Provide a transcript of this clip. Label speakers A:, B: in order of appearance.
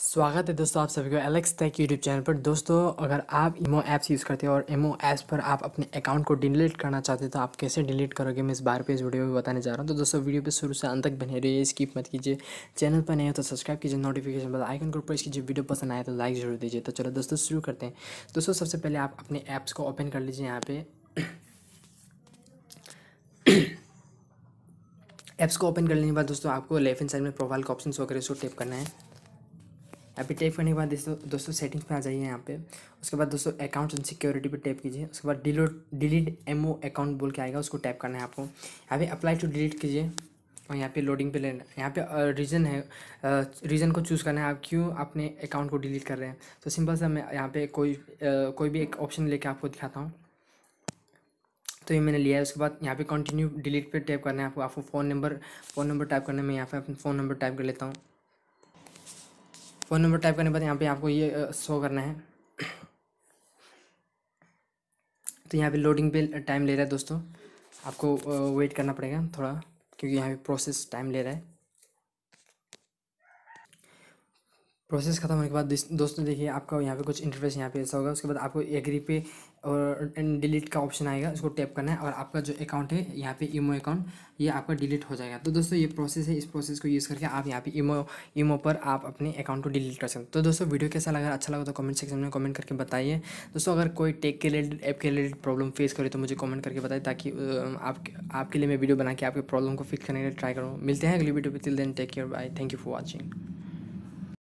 A: स्वागत है दोस्तों आप सभी को एलेक्स टेक यूट्यूब चैनल पर दोस्तों अगर आप इमो ऐप्स यूज़ करते हो और इमो ऐप्स पर आप अपने अकाउंट को डिलीट करना चाहते हो तो आप कैसे डिलीट करोगे मैं इस बार पे इस वीडियो में बताने जा रहा हूँ तो दोस्तों वीडियो पे शुरू से अंत तक बने रहिए स्किप मत कीजिए चैनल पर नहीं हो तो सब्सक्राइब कीजिए नोटिफिकेशन बल आइकन को प्रेस कीजिए वीडियो पसंद आए तो लाइक जरूर दीजिए तो चलो दोस्तों शुरू करते हैं दोस्तों सबसे पहले आप अपने ऐप्स को ओपन कर लीजिए यहाँ पर ऐप्स को ओपन कर लेने के बाद दोस्तों आपको लेफ्ट हैंड साइड में प्रोफाइल का ऑप्शन शो करें उसको टेप करना है अभी टैप करने के बाद दोस्तों सेटिंग्स पे आ जाइए यहाँ पे उसके बाद दोस्तों अकाउंट्स एंड सिक्योरिटी पे टैप कीजिए उसके बाद डिलोट डिलीट एम अकाउंट बोल के आएगा उसको टैप करना है आपको यहाँ पे अप्लाई टू डिलीट कीजिए और यहाँ पे लोडिंग पे लेना यहाँ पे रीज़न है रीज़न को चूज़ करना है आप क्यों अपने अकाउंट को डिलीट कर रहे हैं तो सिंपल सा मैं यहाँ पे कोई कोई भी एक ऑप्शन लेके आपको दिखाता हूँ तो ये मैंने लिया है उसके बाद यहाँ पे कंटिन्यू डिलीट पे टैप करना है आपको आपको phone number phone number type करने में यहाँ पे अपना फ़ोन नंबर टाइप कर लेता हूँ फ़ोन नंबर टाइप करने के बाद यहाँ पे आपको ये शो करना है तो यहाँ पे लोडिंग पे टाइम ले रहा है दोस्तों आपको वेट करना पड़ेगा थोड़ा क्योंकि यहाँ पे प्रोसेस टाइम ले रहा है प्रोसेस खत्म होने के बाद दोस्तों देखिए आपका यहाँ पे कुछ इंटरफेस यहाँ पे ऐसा होगा उसके बाद आपको एग्री पे और डिलीट का ऑप्शन आएगा उसको टैप करना है और आपका जो अकाउंट है यहाँ पे ईमो अकाउंट ये आपका डिलीट हो जाएगा तो दोस्तों ये प्रोसेस है इस प्रोसेस को यूज़ करके आप यहाँ पे ईमो ईमो पर आप अपने अकाउंट को डिलीट कर सकते हो तो दोस्तों वीडियो कैसा लगा अच्छा लगा तो कमेंट सेक्शन में कमेंट करके बताइए दोस्तों अगर कोई टेक के रिलेटेड ऐप के रिलेटेड प्रॉब्लम फेस करे तो मुझे कमेंट करके बताए ताकि आपके लिए मैं वीडियो बना के आपके प्रॉब्लम को फिक्स करने के लिए ट्राई करूँ मिलते हैं अगली वीडियो पर till then take care bye thank you for watching